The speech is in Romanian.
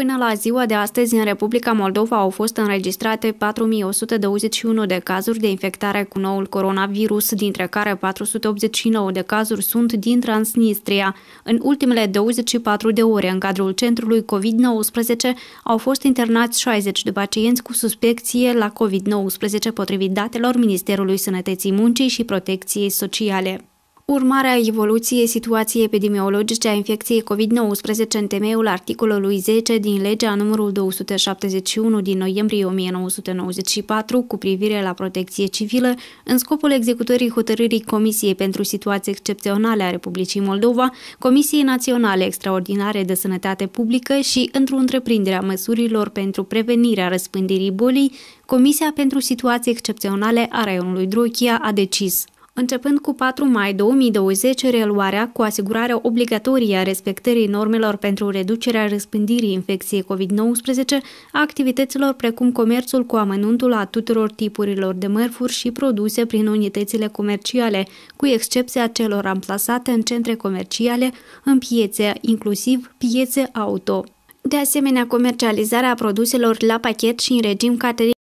Până la ziua de astăzi, în Republica Moldova au fost înregistrate 4121 de cazuri de infectare cu noul coronavirus, dintre care 489 de cazuri sunt din Transnistria. În ultimele 24 de ore, în cadrul centrului COVID-19, au fost internați 60 de pacienți cu suspecție la COVID-19 potrivit datelor Ministerului Sănătății Muncii și Protecției Sociale. Urmarea evoluției situației epidemiologice a infecției COVID-19 în temeiul articolului 10 din legea numărul 271 din noiembrie 1994 cu privire la protecție civilă, în scopul executării hotărârii Comisiei pentru Situații Excepționale a Republicii Moldova, Comisiei Naționale Extraordinare de Sănătate Publică și într-o întreprindere a măsurilor pentru prevenirea răspândirii bolii, Comisia pentru Situații Excepționale a Raionului Drochia a decis Începând cu 4 mai 2020, reluarea cu asigurarea obligatorie a respectării normelor pentru reducerea răspândirii infecției COVID-19 a activităților precum comerțul cu amănuntul a tuturor tipurilor de mărfuri și produse prin unitățile comerciale, cu excepția celor amplasate în centre comerciale, în piețe, inclusiv piețe auto. De asemenea, comercializarea produselor la pachet și în regim catering